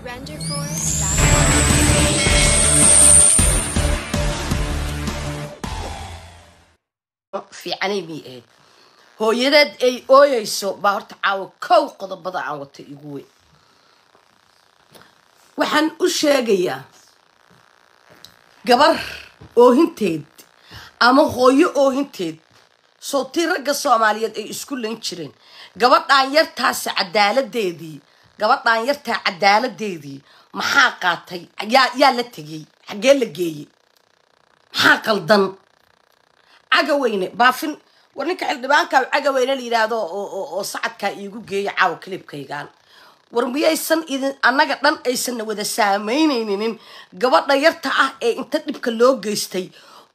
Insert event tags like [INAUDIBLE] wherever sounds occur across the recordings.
fiicanay bay ahayd hooyadaad ay ooyeyso baa horta caawo kow qodobada aan wata igu weyn waxaan u sheegayaa gabar oohinteed ama hooyo oohinteed sowtii ragga soomaaliyeed ay isku lan jireen gabadhaan yartaasi cadaaladeedii gabadhan yartaa cadaaladeedii maxaa qaatay yaa la tegey xaggee la geeyey maxaa qaldan cagaweyne baafin war ninka xildhibaanka cagaweyne la yidhaahdo oo sacadkaa iigu geeya caawa kalibkaygaan war miyaysan idin annaga dhan aysanna wada saamaynaynin gabadha yarta ah ee inta dhibka loo geystay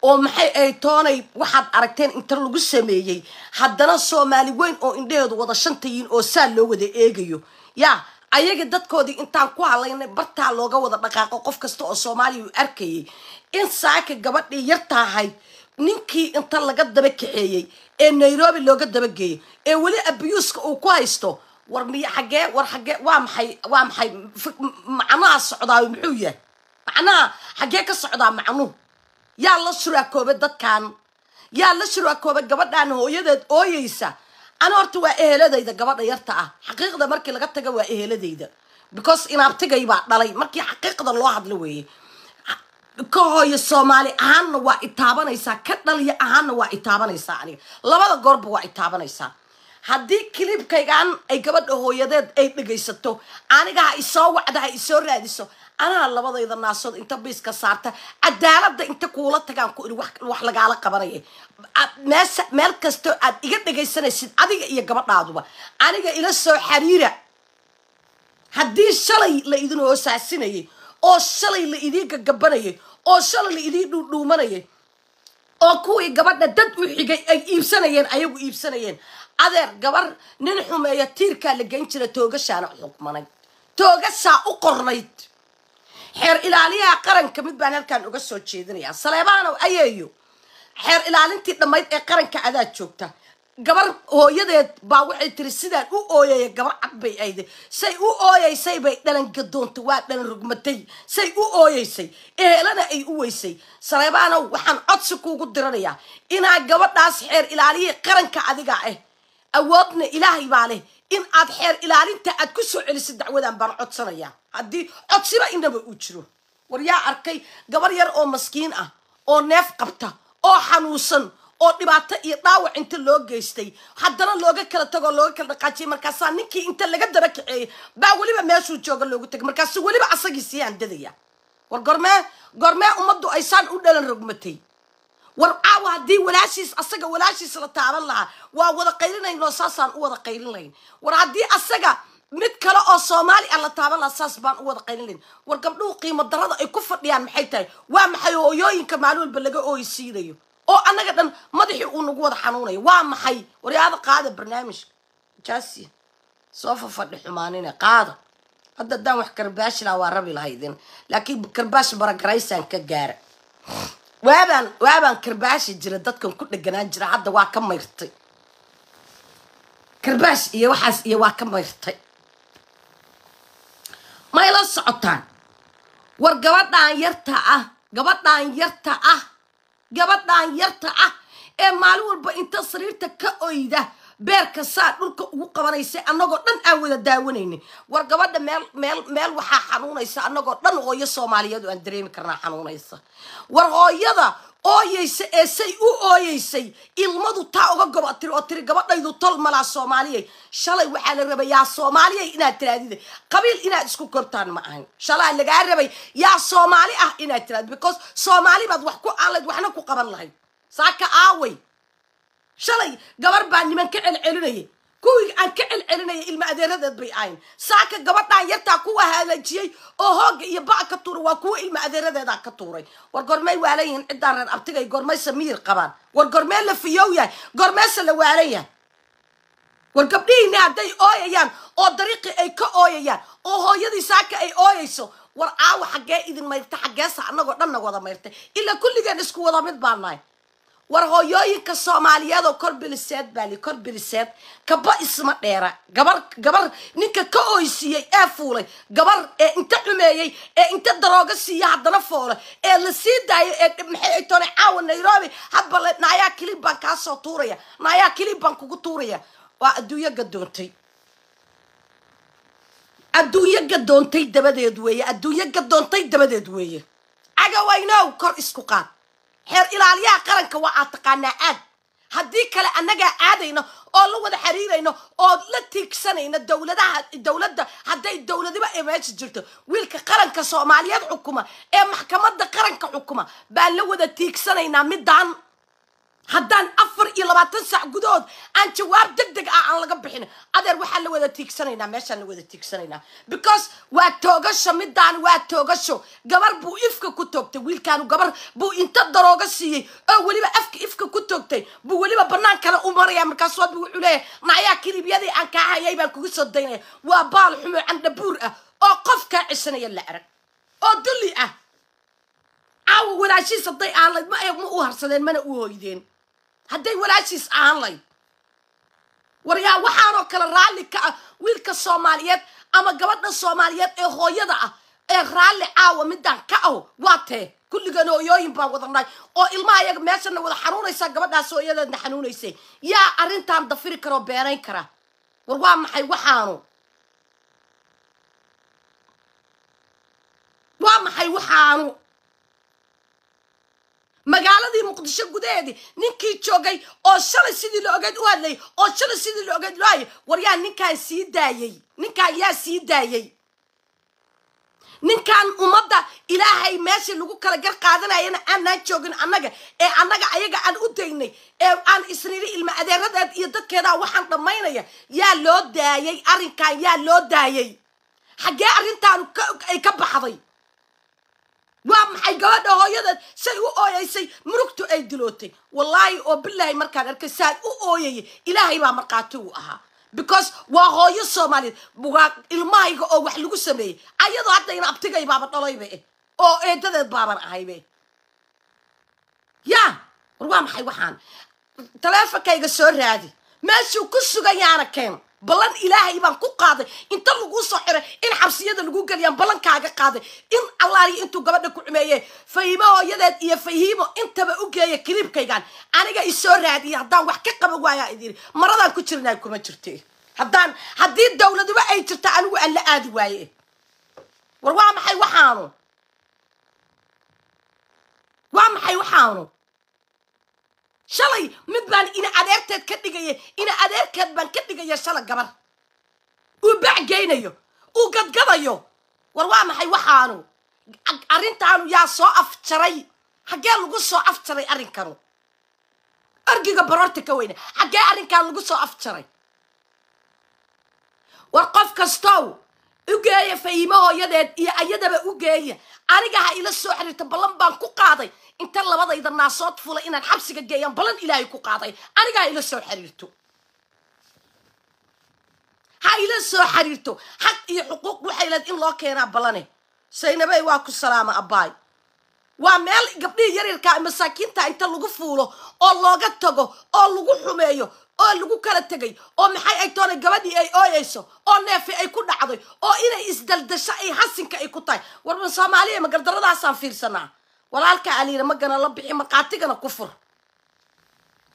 oo maxay ay toonay waxaad aragteen inta lagu sameeyey haddana soomaali weyn oo indhaheedu wada shantayiin oo saa loo wada eegayo yaa ayaga dadkoodii intaan ku hadlaynay bartaa looga wada dhaqaaqo qof kasta oo soomaaliya u arkayay in saaka gabadhii yar ninkii inta laga daba kaxeeyey ee nairobi looga dabageeyey ee weli abyuuska uu ku haysto war miy xaggee war xaggee waa maxay waa maxay macnaha socdaayo muxuu yahay macnaha xaggee ka socdaa macnuhu yaa la shuraakooba dadkan yaa la shuraakooba gabadhaan hooyadeed ooyeysa ana horta waa eheladayda gabadha yarta ah xaqiiqda markii laga taga waa eheladayda because inaabtigay baa dhalay markii xaqiiqda loo hadlo weeye ka hooyo soomaali ahaanna waa itaabanaysaa ka dhaliya ahaanna waa itaabanaysaa aniga labada goorba waa itaabanaysaa haddii kilibkaygaan ay gabadha hooyadeed ay dhegaysato aniga ha isoo wacda ha isoo raadiso anaa labadayda naasood inta biiska saarta cadaalada inta kuula tagaan ku iri wax lagaala qabanaya meesa meel kastoo aad iga dhegaysanaysid adiga iyo gabadhaaduba aniga ila soo xiriira haddii shalay la idin hoosaasinayay oo shalay la idiin gagabanayay oo shalay la idiin dhuudhuumanayay oo kuwii gabadha dad u xigay ay iibsanayeen ayagu iibsanayeen adeer gabar nin xumeeya tiirkaa la geyn jira toogashaana xukmanay toogashaa u qornayd xeer ilaaliyaha qaranka mid baan halkan uga soo jeedinayaa saleebaanow ayeeyo xeer ilaalintii dhammayd ee qaranka adaad joogta gabar hooyadeed baa waxay tiri sidaan u ooyaya gabar cad bay ayde say u ooyaysay bay dhalangadoonta waa dhalan rugmatay say u ooyeysay ehelana ay u weysay saleebaanow waxaan codsi kuugu diranayaa inaa gabadhaas xeer ilaaliyihii qaranka adiga ah eh. awoodna ilaahay baa leh in aad xeer ilaalinta aad ku soo celiso dacwadan baan codsanaya haddii codsiba inaba uu jiro war yaa arkay gabar yar oo maskiin ah oo neef qabta oo xanuunsan oo dhibaato iyo dhaawac inta loo geystay haddana looga kala tagoo looga kala dhaqaajiyay markaasaa ninkii inta laga daba kaceeyay baa weliba meeshuu jooga loogu tagay markaasu weliba asagii sii handadaya war gormee gormee ummaddu ay saan u dhalan rogmatay war caawa haddii walaashiis asaga walaashiis la taaban lahaa waa wada qaylinan loo saasaan u wada qaylin layn war haddii asaga mid kale oo soomaali a la taaban lahaa saas baan u wada qaylin layn war gabdhuhu qiimo darada ay ku fadhiyaan maxay tahay waa maxay hooyooyinka maalin walba laga ooysiinayo oo annaga dhan madaxii uu nagu wada xanuunayo waa maxay waryaada qaada barnaamijka jaasiya soo fafadhi xumaanine qaada hadda haddaan wax karbaash waa rabi lahaydin laakiin karbaash baragaraysaan ka gaara waabaan waabaan karbaashi jira dadkan ku dheganaan jira hadda waa ka mayrtay karbaash iyo waxaas iyo waa ka mayrtay mayla socotaan war gabadhaan yarta ah gabadhaan yarta ah gabadhaan yarta ah ee maalin walba inta sariirta ka oyda beerka saa dhulka ugu qabanaysa annagoo dhan aan wada daawanaynin war gabadha meel waxaa xanuunaysa annagoo dhan hooyo soomaaliyeed aan dareemi karnaa xanuunaysa war hooyada ooyeysa ee say u ooyeysay ilmadu taa uga goba tiri oo tiri gabadhaydu tol malaa soomaaliyay shalay waxaa la rabay yaa soomaaliyay inaad tiraadida qabiil inaad isku kortaan ma ahan shalaa lagaa rabay yaa soomaali ah inaad tiraadi because soomaali baad wax ku aaled waxna ku qaban lahayd saaka aaway shalay gabar baa niman ka celcelinayay kuwii aan ka celcelinaya ilma adeeradeed bay ahayn saaka gabadhaan yartaa kuwa haalajiyey oo hoogga iyo ba'a ka tuuray waa kuwa ilmo adeeradeedaa ka tuuray war gormey waalan yihiin ciddaan reer abtigay gormaysa miyir qabaan war gormee la fiyow yahay gormeese la waalan yahay war gabdhihiinni hadday ooyayaan oo dariiqii ay ka ooyayaan oo hooyadii saaka ay ooyayso war caawa xaggee idin mayrta xaggeesa annagoo dhanna wada mayrtay ilaa kulligeen isku wada mid baanahay war hooyooyinka soomaaliyeed oo kor biliseed baa li kor biliseed kabo isma dheera gabar gabar ninka ka oysiiyey ee fuulay gabar ee inta xumeeyey ee inta darooga siiya haddana foolay ee la sii daayo ee maxay caawa nairobi hadbale naayaa kilibbaan kaasoo tuuraya naayaa kilibbaan kugu tuuraya waa adduunyo gadoontay adduunyo gadoontay dabadeed weeye adduunyo gadoontay dabadeed weeye cagawaynow kor isku qaad xeer ilaaliyaha qaranka waa aad taqaanaa aad haddii kale annagaa aadayno oo la wada xiriirayno ood la tiigsanayno dowladaha dowladda hadday dowladiba meesha jirto wiilka qaranka soomaaliyeed xukuma ee maxkamadda qaranka xukuma baan la wada tiigsanaynaa middaan haddaan afar iyo labaatan sac gudahood aan jawaab deg deg ah aan laga bixin adeer waxaan la wada tiigsanaynaa meeshaan la wada tiigsanaynaa because waa toogasho midaan waa toogasho gabar buu ifka ku toogtay wiilkaanu gabar buu inta darooga siiyey oo weliba afka ifka ku toogtay buu weliba banaan kale u maraya markaas waadbu wuxuu leeyahay nacayaa kiribyadii aan kaa hayay baan kugu soo daynaya waa baal xumo candhabuur ah oo qof kaa cisanaya la arag oo dulli ah caawa walaashiis hadday aalayd ma ma u harsadeen mana u hoydeen hadday walaashiis ahaan layd war yaa waxaanoo kale raalli ka ah wiilka soomaaliyeed ama gabadha soomaaliyeed ee hooyada ah ee raalli caawa midaan ka aho waa tee kulligan hooyooyin baan wadanay oo ilmaha iyaga meeshana wada xanuunaysaa gabadhaas hooyadeedna xanuunaysay yaa arrintan dafiri karoo beenayn kara war waa maxay waxaanu waa maxay waxaanu magaaladii muqdisho gudaheedii ninkii joogay oo shalay sidii laogeed u hadlayay oo shalay sidii loogeed loo hayay yaa ninkaa sii daayey ninkaan yaa sii daayay ninkaan ummadda ilaahay meeshii lagu kala gar qaadanayana aanaan joogin annaga ee annaga ayaga aan u daynay ee aan isniri ilma adeeradeed iyo dadkeedaa waxaan dhammaynaya yaa loo daayay arrinkan yaa loo daayay xaggee arrintaan ay ka baxday waa maxay gabadha hooyadeed say u ooyeysay murugtu ay dilootay wallaahi oo bilaahi markaan arkay saad u ooyayay ilaahay baa markhaati u ahaa because waa hooyo soomaaliyeed waa ilmahayga oo wax lagu sameeyey ayadoo hadda in abtigay baaba dhalayba eh oo eedadeed baaban ahaybe ya war waa maxay waxaan taleefonkayga soo raadi meeshuu ku sugan yaana keen balan ilaahay baan ku qaaday inta laguu soo xiray in xabsiyada lagu geliyaan ballankaaga qaaday in allaaliyo intuu gabadha ku cumeeye fahimo hooyadeed iyo fahiimo intaba u geeya kiliibkaygan aniga isoo raadiya haddaan wax ka qaba waayaa idiri maradaan ku jirnaa kuma jirte haddaan haddii dawladuba ay jirta anigu aan la aadi waaye war waa maxay waxaanu waa maxay waxaanu shalay mid baan ina adeerteed ka dhigaya ina adeerkeed baan ka dhigaya shalay gabar uu geynayo uu gadgadayo war waa maxay waxaanu arrintaanu yaa soo afjaray xaggee lagu soo afjaray arrinkanu argiga baroorta ka weyna xaggee arrinkaan lagu soo afjaray war qof kastow u geeya fayimahooyadeed iyo ayadaba u geeya aniga ha ila soo xiriirta ballan baan ku qaaday inta labadayda naasood fula inaan xabsiga geeyaan ballan ilaahay ku qaaday aniga ha ila soo xiriirto ha ila soo xiriirto xaq iyo xuquuq waxay leed in loo keenaa balane saynabay waa ku salaama abbaay waa meel gabdhihii yaryarkaa masaakiinta inta lagu fuulo oo looga tago oo lagu xumeeyo oo lagu kala tegay oo maxay ay toonay gabadhii ay ooyeyso oo neefi ay ku dhacday oo inay isdaldasho ay hasinka ay ku tahay warban soomaaliya ma gardaradaasaan fiirsanaa walaalka aliira magana la bixi markhaatigana ku fur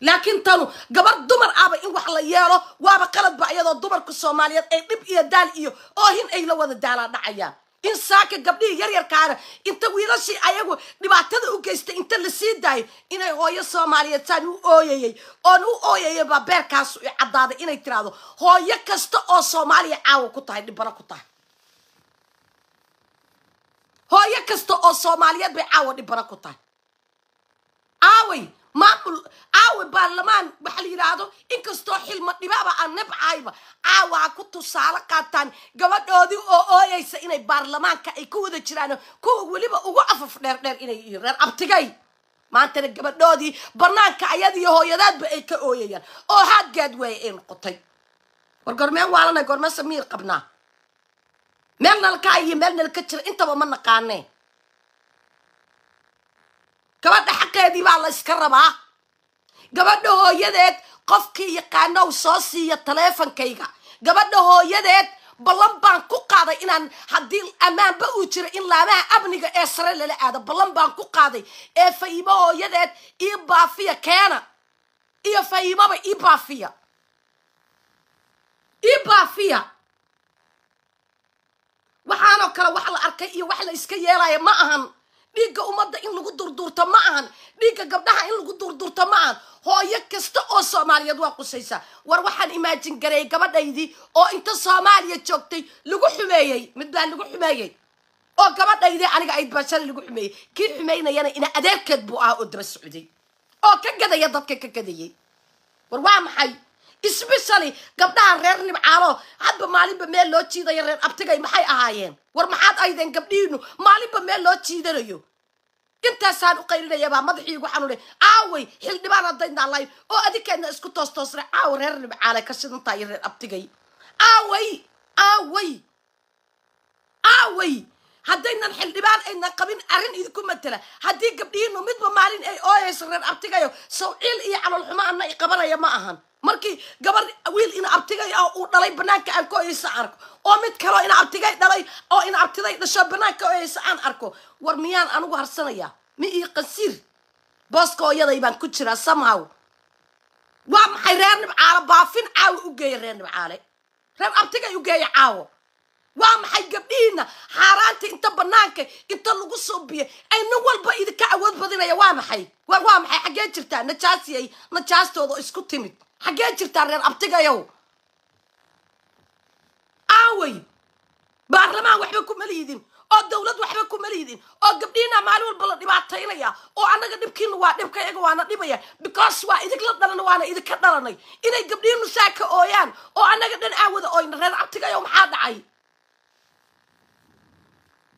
laakiin tanu gabar dumar ahba in wax la yeelo waaba qaladba iyadoo dumarka soomaaliyeed ay dhib iyo daal iyo oohin ay la wada daalaa dhacayaan in saaka gabdhihii yaryarkaana inta wiilashii ayagu dhibaatada u geystay inta la sii daayay inay hooyo soomaaliyeed saan u ooyayay oon u ooyayay baa beerkaas caddaaday inay tiraahdo hooyo kasta oo soomaaliya caawa ku tahay dhibano ku tahay hooyo kasta oo soomaaliyeed bay caawa dhibano ku tahay aaway maamul caawe baarlamaan waxa la yidhaahdo inkastoo xilma dhibaaba aan nabcayba caawa ku tusaale qaataan gabadhoodii oo ooyeysa inay baarlamaanka ay ku wada jiraan kuwa weliba ugu afaf dheerdheer inay reer abtigay maantana gabadhoodii banaanka ayadiiyo hooyadaadba ay ka ooyayaan oo haadgaad waaye ay noqotay war gormeen waalanay gormeen samiir qabnaa meel nalka iyo meel nal ka jira intaba ma naqaanee gabadha xaqeedii baa layska rabaa gabadha hooyadeed qofkii yaqaanow soo siiya taleefankayga gabadha hooyadeed ballan baan ku qaaday inaan haddii ammaanba uu jiro in laamaha amniga ee sare lala aado ballan baan ku qaaday ee fa'iimo hooyadeed ii baafiya keena iyo fa'iimaba ii baafiya ii baafiya waxaanoo kale wax la arkay iyo wax la iska yeelaya ma ahan ديجا أمضى إن لغو دور دور تماعان ديجا قبضاها إن لغو دور دور تماعان هو يكستا أو صوماليا دواقو سيسا واروحان إماجن قرأي قبضا يدي أو أنت صوماليا تشوكتي لغو حماية مدوان لغو حماية أو قبضا يدي أنا قايد بشر لغو حماية كي حماية أنا إنا أدير كدبو آه أدرس سعودي أو كنقذا يضبك كنقذا يي واروحان محايي especially gabdhaha reer nibcaalo hadba maalinba meel loo jiidayo reer abtigay maxay ahaayeen war maxaad aydeen gabdhihiinu maalinba meel loo jiidanayo intaasaan u qaylinayaabaa madaxii igu xanuunay aaway xildhibaan haddaynaa lahayn oo adikeedna isku toostoosna toosre caawa reer nibcaalay ka shidantaa reer abtigay aaway aaway aaway haddaynan xildhibaan aynan qabin arrin idinku matela haddii gabdhihiinu midba maalin ay ooyayso reer abtigayo sawciil iyo caloolxumo ana i qabanaya ma ahan markii gabar wiil in abtigay ah uu dhalay banaanka aan ku eysa arko oo mid kaleo in abtigay dhalay oo in abtiday dhasho banaanka o eysa aan arko war miyaan anigu harsanayaa mi ii qasiir booska hooyaday baan ku jiraa somehow waa maxay reer nibcaalo baafin caawo u geeya reer nibcaale reer abtigay u geeya caawo waa maxay gabdhihiina xaaraanta inta banaanka inta lagu soo biyay ay nin walba idinka awood badinaya waa maxay war waa maxay xaggee jirtaa najaasiyay najaastooda isku timid xaggee jirtaa reer abtigayow aawey baarlamaan waxba kuma lihidin oo dawlad waxba kuma lihidin oo gabdhiina maalin walba la dhibaataynaya oo annaga dhibkiina waa dhibka iyaga waana dhibaya because waa idinla dhalan waana idinka dhalanay inay gabdhiinu saaka ooyaan oo annaga dhan aawada ooyna reer abtigayow maxaa dhacay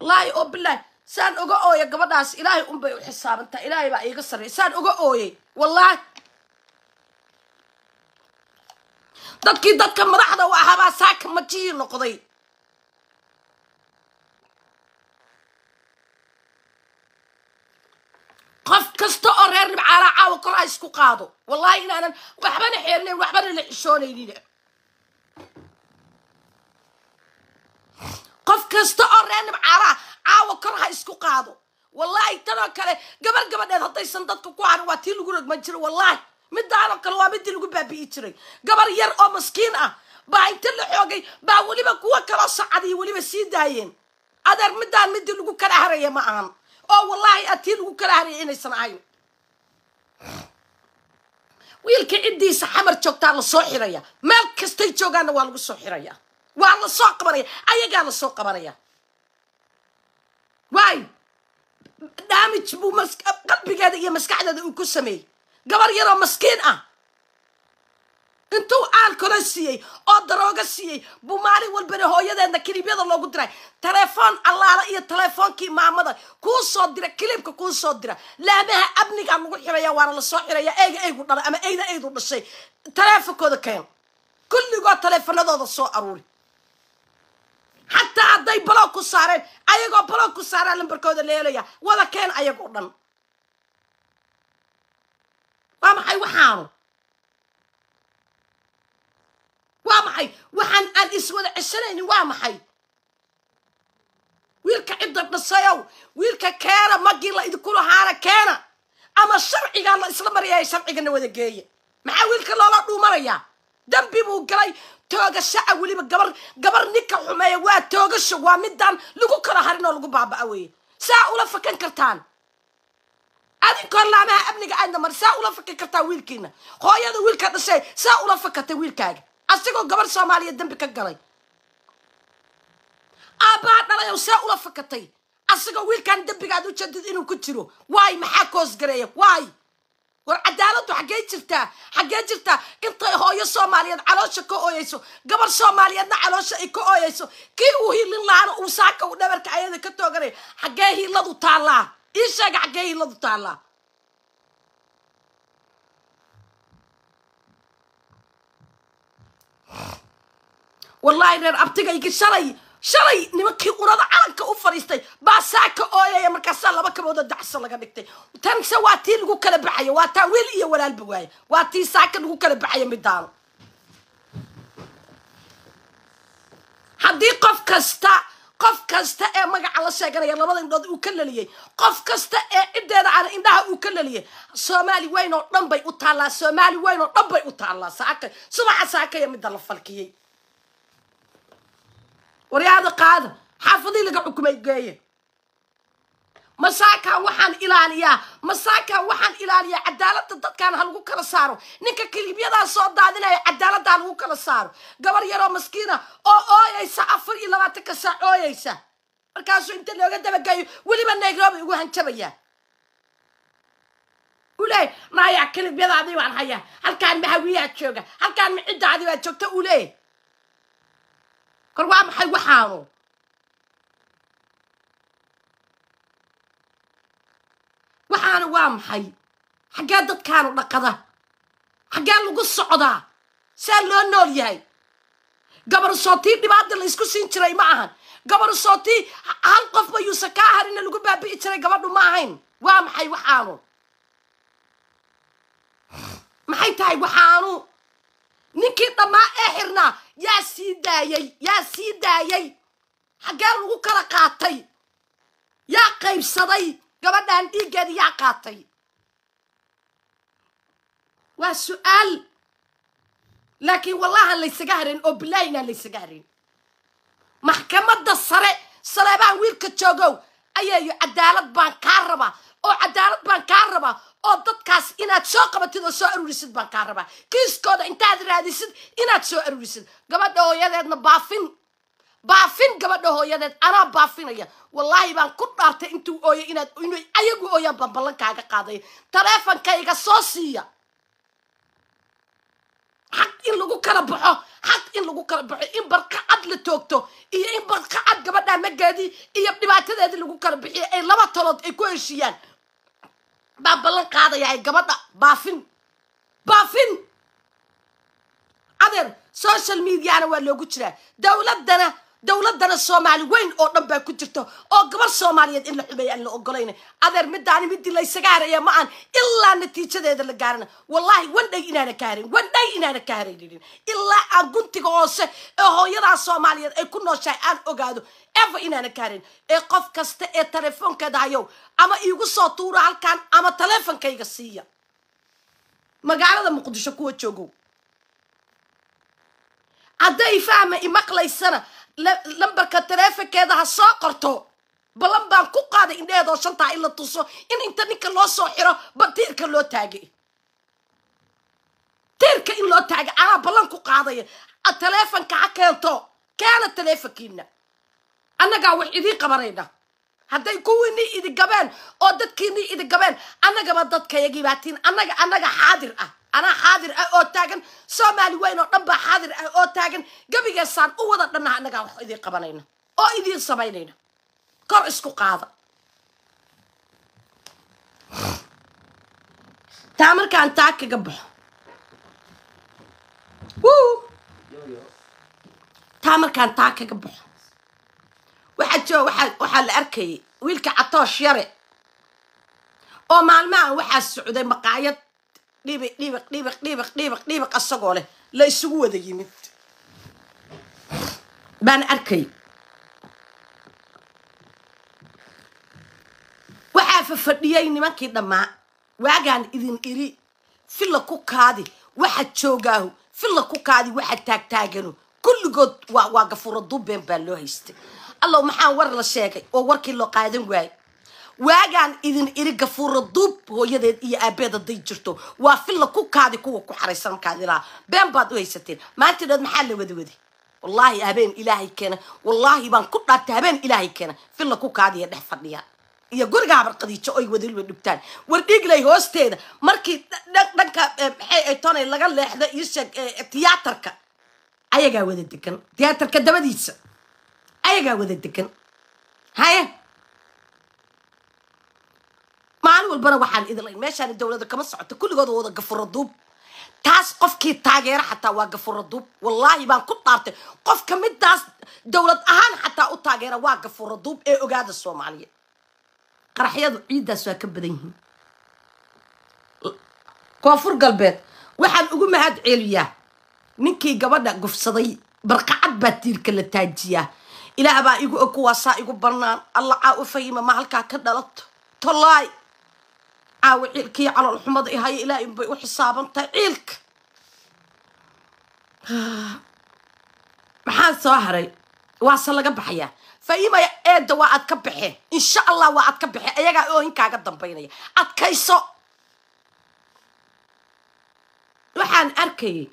wallaahi oo bilaah saan oga ooya gabadhaas ilaahay unbay u xisaabantaa ilaahay baa iiga sarreey saan oga ooyey wallaahi dadkii dadka madaxda u ahaabaa saaka majihii noqday qof kasta oo reer dhibcaala caawa kor a isku qaado wallahi inaanan waxbana xeernayn waxbana la xishoonaynin qof kasta oo reer dhibcaalaha caawa kor ha isku qaado wallahi tanoo kale gabar gabadheed haddaysan dadka ku harin waa tii lagu ragman jiro wallahi midaanan kale waa midii lagu baabi'i jiray gabar yar oo maskiin ah baa inta la xoogay baa weliba kuwo kaloo sacadiyo weliba sii daayeen adeer midaan midii lagu kala haraya ma ahan oo wallaahi a tii lagu kala haraya inaysan ahayn wiilka ciddiisa xamar joogtaa la soo xiraya meel kastay joogaanna waa lagu soo xiraya waa la soo qabanaya ayagaa la soo qabanaya waay damage buu qalbigeeda iyo maskaxdeeda uu ku sameeyey gabar yaroo maskiin ah intuu aalkora siiyey oo darooga siiyey buu maalin walbana hooyadeedna kilibyada loogu diray telefoon allaala iyo telefoonkii maamada kuu soo dira kilibka kuu soo dira laamaha amnigaa lagu xiraya waana lasoo xiraya eyga eygu dhalay ama eyda eydu dhashay taleefonkooda keen kulligoo taleefanadooda soo aruuri xataa hadday balo ku saareen ayagoo balo ku saaraan lambarkooda leelaya wada keen ayagoo dhan waxaanu waa maxay waxaan aan iswada ceshanaynin waa maxay wiilka cidda dhisayow wiilka keena maggii la idinkulahaana keena ama sharcigaa la isla mariyaya sharcigana wada geeya maxaa wiilka loola dhuumanayaa dembi buu galay toogashaca weliba gabar gabar ninka xumeeya waa toogasho waa midaan lagu kala harin oo lagu baaba'a weeye saa ula fakan kartaan adinkoo laamaha amniga aadna mar saa ula fakri kartaa wiilkiina hooyada wiilka dhashay saa ula fakatay wiilkaaga asigoo gabar soomaaliya dembi ka galay aabbaha dhalayoo saa ula fakatay asigoo wiilkan dembigaad u jeedid inuu ku jiro waay maxaa koos waay war cadaaladdu xaggee jirtaa xaggee jirtaa intay hooyo soomaaliyeed caloosha ka ooyeyso gabar soomaaliyeedna caloosha ay ka ooyeyso kii uu hiilin lahaana uu saaka u dhabarka ayada ka tooganay xaggee hiiladu taallaa ii sheeg xaggee hiladu taallaa wallaahi reer abtigayga shalay shalay nimankii urada calanka u fadhiistay baa saaka ooyaya markaasaa laba kabooda dacso laga dhigtay tanse waa tii lagu kala baxayo waa taa wiil iyo walaalba waaya waa tii saaka lagu kala baxaya midaano haddii qof kasta qof kasta ee magaca la sheeganaya labada indhood uu ka laliyey qof kasta ee cideeda cana indhaha uu ka laliyey soomaali weyn oo dhan bay u taallaa soomaali weyn oo dhan bay u taallaa saaka subaxa saakaya midda la falkiyey waryaada qaada xaafadii laga xukumay geeye masaakaa waxaan ilaaliyaa masaakaa waxaan ilaaliyaa cadaaladda dadkaan ha lagu kala saaro ninka kiliibyadaa soo daadinaya cadaaladda ha lagu kala saaro gabar yaroo maskiina oo ooyaysa afar iyo labaatanka ka saa ooyaysa markaasuu inta looga dabageeyo weliba nairobi ugu hanjabaya uleey maayaa kiliibyadaadii waan hayaa halkaan mahawiyaa jooga halkaan maciddaadii baa joogta uleey kor waa maxay waxaanu waxaana waa maxay xaggee dadkaanu dhaqada xaggee lagu socdaa saa loo nool yahay gabar sootii dhibaata laysku siin jiray ma ahan gabar sootii hal qof yuusa kaa harina lagu baabi'i jiray gabadhu ma ahayn waa maxay waxaanu maxay tahay waxaanu ninkii dhammaa ee xirnaa yaa sii daayey yaa sii daayey xaggee lagu kala qaatay yaa qaybsaday gabadhaan dhiiggeed yaa qaatay waa su-aal laakiin wallahan laysaga hareyn oo bilaahinaan laysaga hareyn maxkamadda sare saleebaan wiilka joogow ayayo cadaalad baan kaa rabaa oo cadaalad baan kaa rabaa oo dadkaas inaad soo qabatid oo soo arurisid baan kaa rabaa kiiskooda intaad raadisid inaad soo arurisid gabadha hooyadeedna baafin baafin gabadha hooyadeed anaa baafinaya wallaahi baan ku dhaartay intuu ooyay inaad inay ayagu ooyaan baan ballankaaga qaaday taleefonkayga soo siiya xaq in lagu kala baxo xaq in lagu kala baxo in barka cad la toogto iyo in barka cad gabadha gaadi iyo dhibaatadeedii lagu kala bixiyo ay laba talood ay ku heshiiyaan baan ballan qaadayaa gabadha baafin baafin adeer social mediana waa loogu jiraa dowladdana dowladana soomaali weyn oo dhan baa ku jirta oo gabar soomaaliyeed in la xumeeya aan la ogolayna adeer midaani midii laysaga haraya ma aan ilaa natiijadeeda la gaarana wallaahi wandhay inaana ka haran wandhay inaana ka haraynin ilaa aan guntiga hoose ee hooyadaa soomaaliyeed ay ku nooshahay aan ogaado eva inaana ka haran ee qof kasta ee telefoonkeeda hayow ama iigu soo tuuro halkan ama taleefonkayga siiya magaalada muqdisho kuwa joogow hadday fahma imaqlaysana lambarka tareefikeeda ha soo qorto balan baan ku qaaday indheheedoo shantaa in la tuso in inta ninka loo soo xiro ba tiirka loo taagay tiirka in loo taagay anaa ballan ku qaadaya taleefonka ha keento keena taleefonkiina annagaa wax idiin qabanayna hadday kuwiinii idigabeen oo dadkiinii idigabeen annagaba dadkayagiibaatiin annaga annaga xaadir ah أنا حاضر أو تاجن سومالي وين ربع حاضر أو تاجن قبل جسار أو وضع لنا نجا إذي قبلينا أو إذي صبيلينا كر إسكو قاضي تامر كان تاك قبل وو تامر كان تاك قبل واحد جو واحد واحد الأركي ويلك عطاش يري أو مال ما واحد السعودي مقايد dhibiq dhibiq dhibiq dhibiq dhibiq dhibiq asagoo leh la isugu wada yimid baan arkay waxaa fafadhiyey nimankii dhammaa waagaan idin iri filla ku kaadi waxaad joogaahu filla ku kaadi waxaad taagtaaganu kulligood waa gafuro dubeen baa loo haystay allow maxaa war la sheegay oo warkii loo qaadan waayey waagaan idin iriga fuura duub hooyadeed iyo aabeed haday jirto waa filla ku kaadi kuwa ku xaraysan kaadilaa been baad u haysateen maantidheed maxaa la wadi wadi wallaahi habeen ilaahay keena wallaahi baan ku dhaartay habeen ilaahay keena filla ku kaadiya dhex fadhiya iyo guriga habar oy wadiba dhibtaan wardhiiglay hoosteeda markii dhanka eh, maxay eh, ay toonay laga leexdo iisheeg eh, tiyaatarka ayagaa wada degan tiyaatarka dabadiisa ayagaa wada degan haye maalin walbana waxaan idin meeshaan dowlada kama socoto kulligood wada gafuro duub taas qofkii taageera xataa waa gafuro duub wallaahi baan ku dhaartay qofka middaas dowlad ahaan xataa u taageera waa gafuro duub ee ogaada soomaaliya qaraxyadu ciiddaas waa ka badan yihiin koonfur galbeed waxaan ugu mahad celiyaa ninkii gabadha gufsaday barqacad baa tiirka la taajiyaa ilaah baa igu og kuwaasaa igu bannaan allacaa caa u fahima ma halkaa ka dhalato tolaay caawa ciilkii calool xumada ihayo ilaahay unbay u xisaaban tahay ciilka [SIGHS] maxaan soo haray waase laga baxayaa faimaya eedda waa aad ka baxee insha allah waa aad ka baxee ayagaa oohinkaaga dambaynaya adkayso waxaan arkayay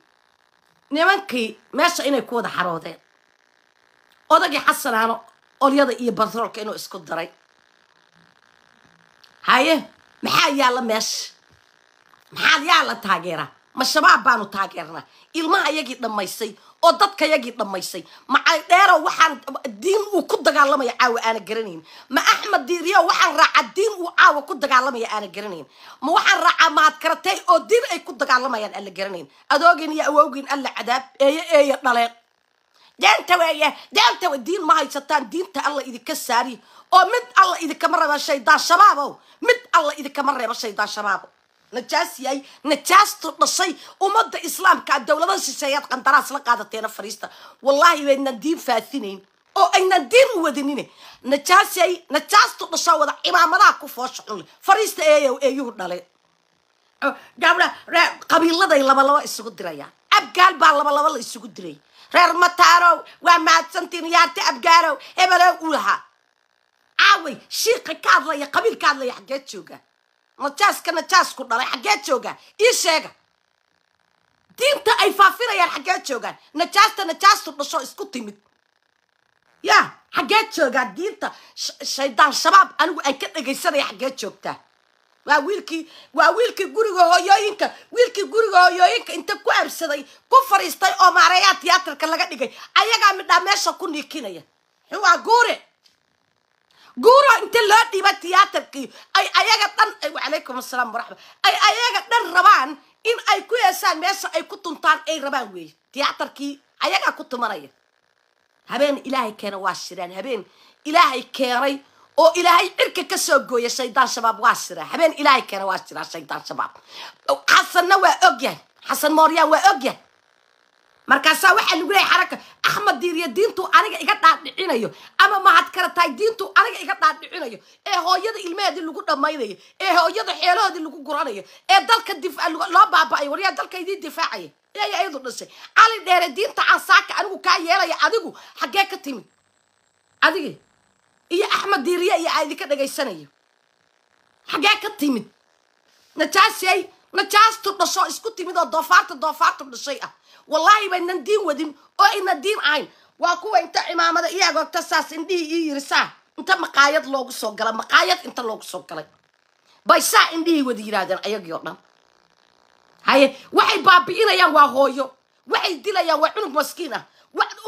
nimankii meesha inay ku wada xaroodeen odagii xasanaano olyada iyo bantaroolka inuu isku daray haye maxaa yaalla meesha maxaad yaa taageeraa ma shabaab baanu taageernaa ilmaha yagii dhammaysay oo dadka yagii dhammaysay ma caydheerow waxaan diin uu ku dagaalamaya caawa aana garanayn ma axmed diiriyo waxaan raacaa diin uu caawa ku dagaalamaya aana garanayn ma waxaan raacaa mahadkaratey oo diin ay ku dagaalamayaan aan garanayn adoogin iyo awowgiin alla cadaab eeyo eeyo dhaleen deenta weeye deenta diin ma haysataan diinta alla idinka saari oo mid alla idinkama reeba shaydaan shabaabow mid alla idinkama reeba shaydaan shabaabo najaas yahay najaastu dhashay ummadda islaamkaa dowladaha shisheeyaad qandaraas la qaadateena fariista wallaahi waydnan diin faasinayn oo aynan diin u wadinine najaas yahay najaastu dhashaa wada cimaamadaha ku foosha cunle fariista eeyow eeyuhu dhale oh, gabdha reer qabiiladay labalaba isugu dirayaan abgaal baa labalaba la isugu diray reer mataanow waa mahadsantiin yaarte abgaalow hebelow u lahaa caaway shiiqa ka hadlaya qabiil ka hadlaya xaggeed joogaa ma jaaskana jaasku dhalay xaggeed joogaa ii sheega diinta ay faafinayaan xaggeed joogaan najaasta najaastu dhasho isku timid ya xaggeed joogaa diinta shaydaan shabaab anigu ay ka dhegaysanaya xaggeed joogtaa waa wiilkii waa wiilkii guriga hooyooyinka wiilkii guriga hoyooyinka inta ku absaday ku fariistay oo maareeyaa tiyaatarka laga dhigay ayagaa midhaa meesha ku niikinaya xuwaa guure guuro inta loo dhiiba tiyaatarkii ay ayaga dhan wacalaykum asalaam waraxma ay ayaga dhan rabaan in ay ku yeeshaan meesha ay ku tuntaan ay rabaan weeye tiyaatarkii ayagaa ku tumanaya habeen ilaahay keena waa shiraan habeen ilaahay keenay oo ilaahay cirka ka soo gooya shaydaan shabaab waa shiraa habeen ilaahay keena waa shiraa shaydaan shabaab xasanna waa og yahay xasan mooryaan waa og yahay markaasaa waxaa lagu leeyahay xaraka axmed diiriya diintuu aniga iga dhaadhicinayo ama mahad kala diintuu aniga iga dhaadhicinayo ee hooyada ilmaheedii lagu dhammaynayo ee hooyada xeelahoodii lagu guranayo ee dalka diloo baaba'ayo waryaa dalka idiin difaacaya eeya iyadu dhashay cali dheere diinta casaaka anigu kaa yeelaya adigu xaggee ka timid adigi iyo axmed diiriya iyo aa idinka dhagaysanayo xaggee ka timid najaasay najaastu dhasho isku timid oo doofaarta doofaartu dhashay ah wallaahi baynan diin wadin oo ina diin ahayn waa kuwa inta cimaamada iyagoogta saas indhihii ii yirisaa inta maqaayad loogu soo gala maqaayad inta loogu soo galay bay saa indhihii wada yidhaahdeen ayagii oo dhan haye waxay baabi'inayaan waa hooyo waxay dilayaan waa cunug maskiin ah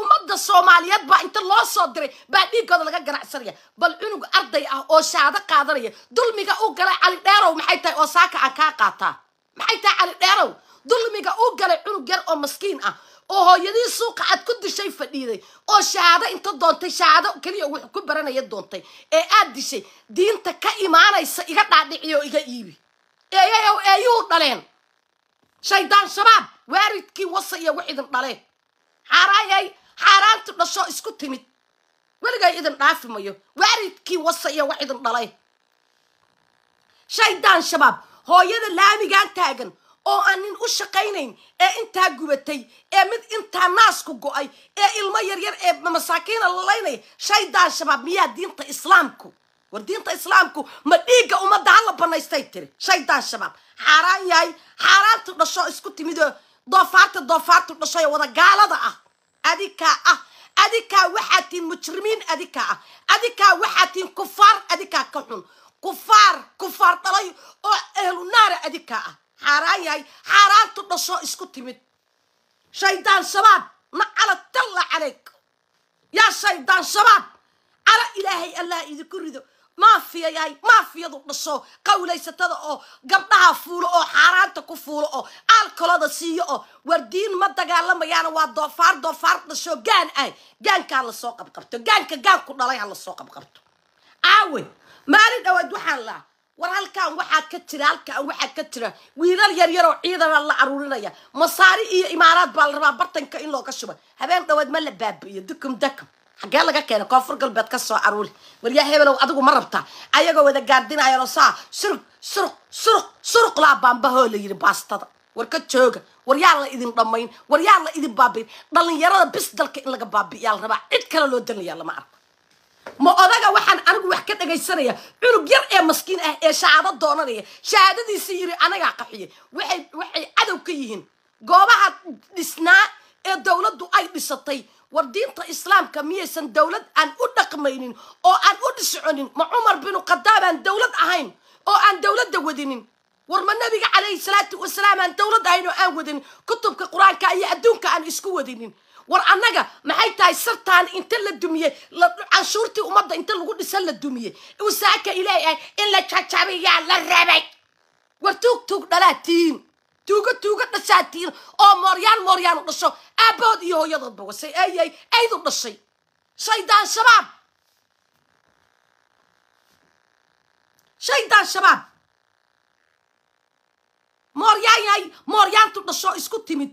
ummadda soomaaliyeed baa inta loo soo diray baa dhiiggooda laga ganacsanaya bal cunug arday ah oo shaado qaadanaya dulmiga u galay cali dheerow maxay tahay oo saaka aan kaa qaataa maxay tahay cali dheerow dulmiga u galay cunug yar oo maskiin ah oo hooyadii suuqa aad ku dishay fadhiiday oo shahaado inta doontay shahaado keliya wuxuu ku baranaya doontay ee aad dishay diinta ka imaanaysa iga dhaadhiciy oo iga iibi eeyayow eeyuu dhaleen shaydaan shabaab waaridkii wasa iyo wax idin dhaleen xaaraayay xaaraantu dhasho isku timid weligay idin dhaafi mayo waaridkii wasa iyo wax idin dhalay shaydaan shabaab hooyada laamigan taagan oo aan nin u shaqaynayn ee intaa gubatay ee mid intaa naasku go'ay ee ilmo yaryar ee masaakiina lalaynaya shaydaan shabaab miyaa diinta islaamku war diinta islaamku ma dhiigga ummadda hala banaystay tiri shaydaan shabaab xaaraan yahay xaaraantu dhasho isku timidoo doofaarta doofaartu dhashoee wada gaalada ah adikaa ah adikaa waxaa tihiin mujrimiin adikaa ah adikaa waxaa tihiin kufaar adikaa ka xun kufaar kufaar dhalay oo ehlunaara adikaa ah xaaraan yahay xaaraantu dhashoo isku timid shaydaan shabaad nacala talla calayk yaa shaydaan shabaad cala ilaahay allah idinku rido maafiya maafiyadu dhasho qawlaysatada oo gabdhaha fuulo oo xaaraanta ku fuulo oo aalkolada siiyo oo wardiin ma dagaalamayaana waa doofaar doofaar dhashoo gaan ah gaankaa lasoo qabqabto gaanka gaanku dhalay ha lasoo qabqabto caawe maalin dhawaad waxaan laha war halkaan waxaa ka jira halkaan waxaa ka jira wiilal yaryar oo ciidana la aruurinaya masaari iyo imaaraad baa la rabaa bartanka in looga shuba habeen dhaweed ma la baabi'iyo dukum dakum xaggee laga keena koonfur galbeed ka soo aruuri waryaa hebelow adigu ma rabtaa ayagoo wada gaardinayanoo saa suruq suruq suruq suruq laa baambahoo la yidhi baastada war ka jooga war yaa la idin dhammayn war yaa la idin baabi'in dhallinyarada bis dalka in laga baabi'iyaa la rabaa cid kale loo dalinayaa lama arko ma odaga waxaan anigu wax ka dhagaysanaya cunug yar ee maskiin ah ee shahaado doonanaya shahaadadiisi yiri anagaa qaxiyay waay waxay cadow ka yihiin goobaha dhisnaa ee dowladdu ay dhisatay war diinta islaamka miyaysan dowlad aan u dhaqmaynin oo aan u dhisconin ma cumar binu khadaab aan dowlad ahayn oo aan dowladda wadinin war ma nabiga calayhi salaatu wasalaam aan dowlad ahayn oo aan wadinin kutubka qur-aanka iyo adduunka aan isku wadinin war annaga maxay tahay sartaan inta la dumiyey canshuurtii ummadda inta lagu dhisa la dumiyey wasaaka ilaahay in la jajabiyaa la rabay war tuug tuug dhalaatiin tuugo tuuga dhashaatiin oo mooryaan mooryaanu dhasho aabbahood iyo hooyadoodba wasay ayay aydu dhashay shaydaan shabaab shaydaan shabaab mooryaanay mooryaantu dhasho isku timid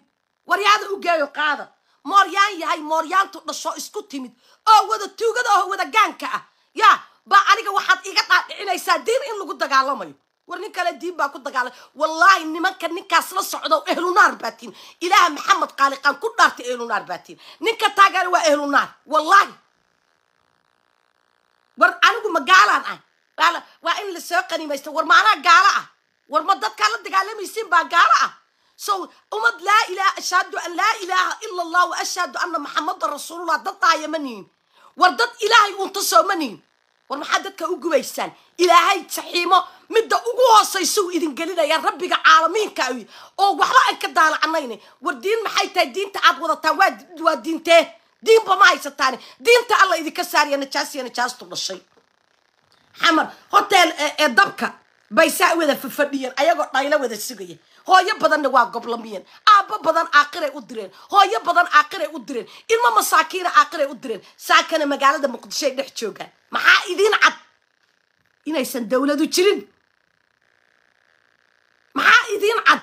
waryaada u geeyo qaada mooryaan yahay mooryaantu dhasho isku timid oo wada tuugada oo wada gaanka ah ya baa aniga waxaad iga dhaadhicinaysaa diin in lagu dagaalamayo war nin kale diin baa ku dagaalay wallaahi nimanka ninkaas la socdo ehlunaar baatiin ilaaha maxamed khaaliqaan ku dhaartay ehlunaar baatiin ninka taagana waa ehlunaar wallaahi war anigu ma gaalaan ah waa in lasoo qanimaysta war maanaa gaalo ah war ma dadkaa la dagaalamaysiin baa gaalo ah so umad laa ilaa ashhadu an laa ilaaha ila allah wa ashhadu ana maxamada rasuulullah dad daddaaya ma nihin war dad ilaahay untasoo ma nihin war maxaad dadka u gubaysaan ilaahay jaxiimo midda ugu hoosaysa uu idin gelinayaa rabbiga caalamiinka oo waxba aan ka daalacanayn war diin maxay tahay diinta aad wadataan waa diintee diinba ma haysataane diinta alla idinka saariya najaasiya najaastu dhashay xamar hotel ee eh, eh, dabka baysaa wada fafadhiyeen ayagoo dhaylo wada sugaya hooyo badanna waa goblamiyeen aabbo badan aakiray u direen hooyo badan aakiray u direen ilmo masaakiina aakiray u direen saakana magaalada muqdishoay dhex joogaan maxaa idiin cad inaysan dowladu jirin maxaa idiin cad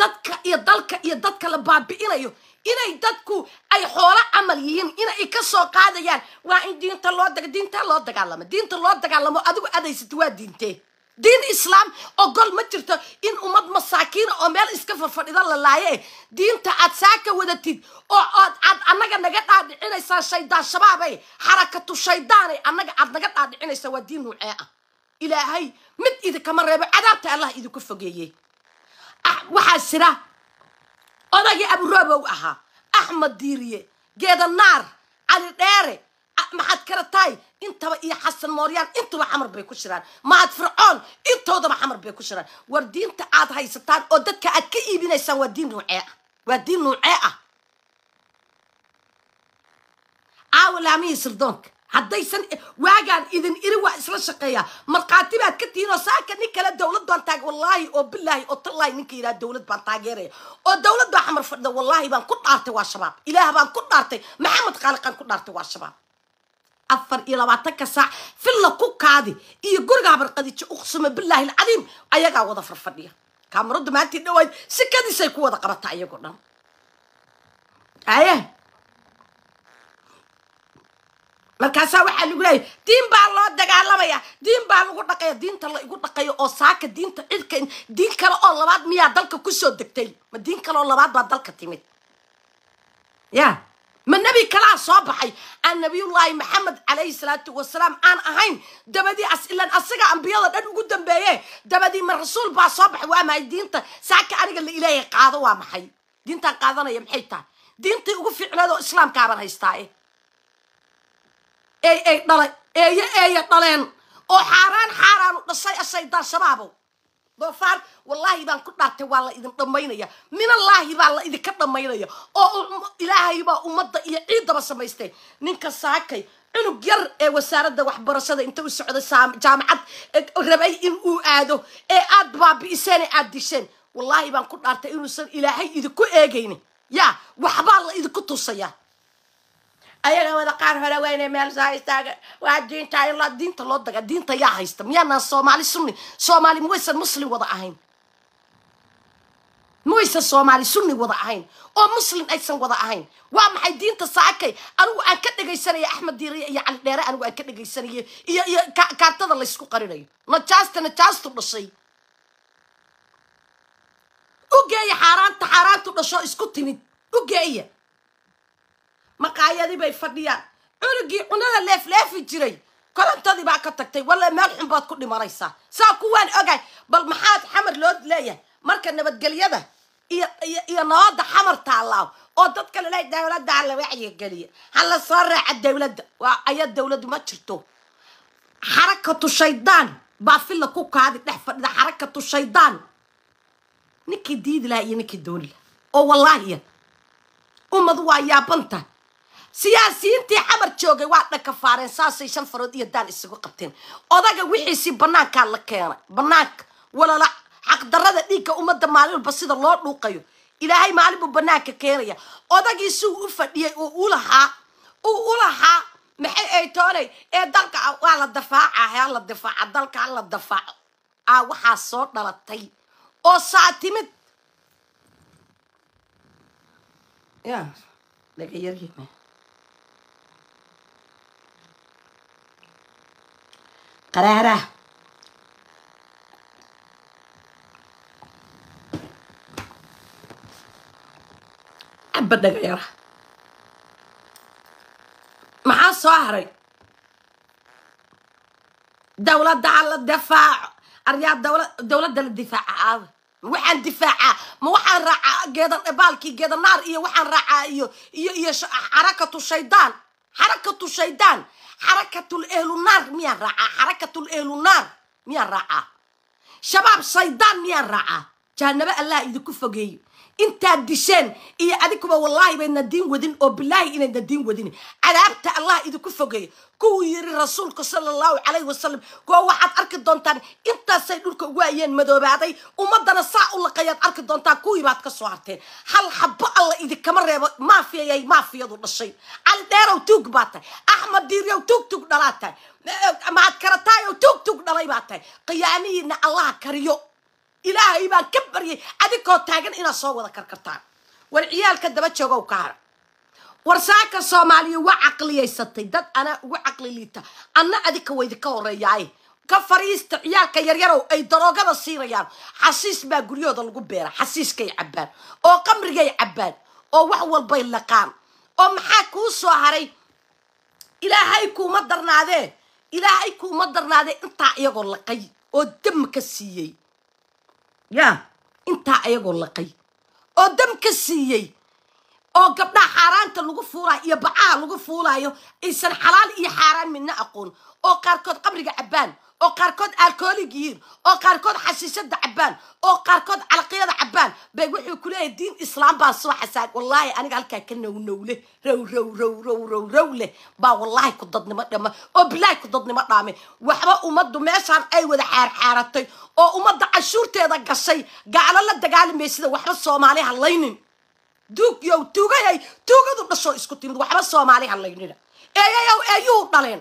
dadka iyo dalka iyo dadka la baabi'inayo inay dadku ay xoolo camal yihiin inay ka soo qaadayaan waa in diinta loo diinta loo dagaalamo diinta loo dagaalamo adigu adaysati waa diintee diin islaam ogol ma jirto in ummad masaakiina oo meel iska farfadhido la laaye diinta aad saaka wadatid oo aad annaga naga dhaadhicinaysaa shaydaan shabaabay xarakatu shaydaanay annaga aad naga dhaadhicinaysaa waa diin nuucee ah ilaahay mid idinkama reebo cadaabta allah idinku fogeeye ah, waxaa jira odagii aburoobow ahaa axmed diiriye geeda naar cali dheere maxaad kala tahay intaba iyo xasan mooryaan intaba xamar bay ku jiraan maad fircoon intoodaba xamar bay ku shiraan war diinta aad haysataan oo dadka aad ka iibinaysaan waa diin nuucee ah waa diin nuucee ah caawa laamihii sirdoonka haddaysan waagaan idin iri waa isla shaqeeya markhaati baad ka tihiin oo saaka nin kale dowlad baan taag wallaahi oo bilaahi oo tallaahi ninka yidhaha dowlad baan taageeraya oo dowlad baa xamar fadhida wallaahi baan ku dhaartay waa shabaab ilaah baan ku dhaartay maxamed khaaliqaan ku dhaartay waa shabaab afar iyo labaatanka saac filla ku kaadi iyo gurigaa barqadijo uqsuma billaahi alcadiim ayagaa wada farfadhiya kaamaradu maantii dhawayd sikadiisay ku wada qabata iyagoo dhan aye markaasaa waxaa lagu leeyahy diin baa loo dagaalamaya diin baa lagu dhaqaya diinta laigu dhaqayo oo saaka diinta cidka diin kale oo labaad miyaa dalka kusoo degtay ma diin kale oo labaad baa dalka timid ya ma nebi kalaa soo baxay aan nabiyullaahi maxamed calayhi salaatu wasalaam aan ahayn dabadii as ilan asaga ambiyada dhan ugu dambeeye dabadii ma rasuul baa soo baxay waa maxay diinta saaka aniga la ilaahay qaado waa maxay diintaan qaadanaya maxay tahay diintii ugu fiicneed oo islaamkaabaan haystaa e eey eey dhalay eeye eeye dhaleen oo xaaraan xaaraanu dhasay asay daarshabaabow doofaar wallaahi baan ku dhaartay waa la idin dhammaynaya minallaahi baa la idinka dhammaynaya oo um, ilaahay baa ummadda iyo ciiddaba samaystay ninka saakay cunug yar ee wasaaradda waxbarashada inta u socday jaamacad rabay in uu aado ee aad baabi'iseen ee aad disheen wallaahi baan ku dhaartay inuusan ilaahay idinku eegayni yaa waxbaa la idinku tusayaa ayaga wada qaar hore weyne meelsaa istaaga waa diinta ilaa diinta loo daga diinta yaa haysta miyaanaan soomaali sunni soomaali mawaysan muslim wada ahayn mawaysan soomaali sunni wada ahayn oo muslim aysan wada ahayn waa maxay diinta saakay anigu aan ka dhegaysanaya axmed diiriya iyo cali dheere anigu aan ka dhegaysanaya iyo iyo kaartada laysku qarinayo najaasta najaastu dhashay ugeeya xaaraanta xaaraantu dhasho isku timid u geeya maqaayadii bay fadhiyaan cunugii cunada leefleefi jiray korontadii baa ka tagtay walla meel xunbaad ku dhimanaysaa saa ku waan ogahay bal maxaad xamar loo leeyahay marka nabadgelyada iyo nabada xamar taallaaw oo dad kale leh dawladda hala wacyiga geliya hala soo raaca dawladda waa ayaa dawladdu ma jirto xarakatu shaydaan baa filla ku kaadi dhex fadhida xarakatu shaydaan ninkii diidi laha iyo ninkii dooni laha oo wallaahiya ummadu waa yaabantaha siyaasiyiintii xamar joogay waa dhakafaareen saasay shan farood iyo daan isugu qabteen odaga wixiisii banaankaa la keenay banaanka walala xaqdarada dhiigga ummadda maalinba sida loo dhuuqayo ilaahay maalinbuu banaanka keenaya odagii si uu u fadhiyay uu ulahaa uu ulahaa maxay ay toonay ee dalka waa la dafaaca hee la difaaca dalka la dafaaco a waxaa soo dhalatay oo saa saatimid qaraaraha caba dhagayaraha maxaa soo haray dowladda alla difaaco aryaa dowladda la difaaca aada waxaan difaacaa ma waxaan raacaa geeda baalkii geeda naar iyo waxaan raacaa iyo iyo iyo xarakatu shaydaan xarakatu shaydaan xarakatul ehlunaar miyaa raacaa xarakatul ehlunaar miyaa raacaa shabaab shaydaan miyaa raacaa jahanabo allah idinku fogeeyo intaad disheen iyo adikuba wallaahi baydna diin wadin oo bilaahi inaydna diin wadin cadaabta allah idinku fogeeya kuwuu yiri rasuulka sala allahu calayhi wasalam kuwa waxaad arki doontaan intaasay dhulka ugu ayeen madoobaaday ummaddana saa u laqayaad arki doontaan kuwii baad ka soo harteen hal xabbo alla idinkama reebo maafiyayay maafiyadu dhashay caldheerow tuug baa tahay axmed diiryow tuug tuug dhalaa tahay mahad eh, tuug tuug dhalay baa tahay qiyaamihiina allaha kariyo ilaahay baan ka baryay adigoo taagan inaad soo wada karkartaan war ciyaalka daba joogow ka hara warsaaka soomaaliya waa caqliyaysatay dad anaa ugu caqli liita anna adika ka horeeyaay ka fariista ciyaalka yaryarow ay daroogada siinayaan xasiis baa guryahooda lagu beera xasiiskay cabbaan oo qamrigay cabbaan oo wax walbay laqaan oo maxaa kuu soo haray ilaahay kuuma darnaadee ilaahay kuuma darnaadee intaa iyagoo laqay oo dam ka siiyey yaa intaa ayagoo laqay oo dam ka siiyey oo gabdhaha xaaraanta lagu fuulaayo iyo bacaha lagu fuulaayo aysan xalaal iyo xaaraan midna aqoon oo qaarkood qabriga cabbaan oo qaarkood alkoolig oo qaarkood xashiishada cabbaan oo qaarkood calaqyada cabbaan bay wuxuu kuleeyahay diin islaam baa soo xasaag wallaahi aniga halkaa ka nownowle row row row row row row leh baa wallaahi ku dadnimo dhama oo bilaahi ku dadnimo dhaame waxba ummaddu meeshaan ay wada xaarxaaratay oo ummadda cashuurteeda gashay gaalo la dagaalamay sida waxba soomaali hadlaynin duugyow tuugayay tuugadu dhashoo isku timid waxba soomaali hadlaynina eeyayow eeyuu dhaleen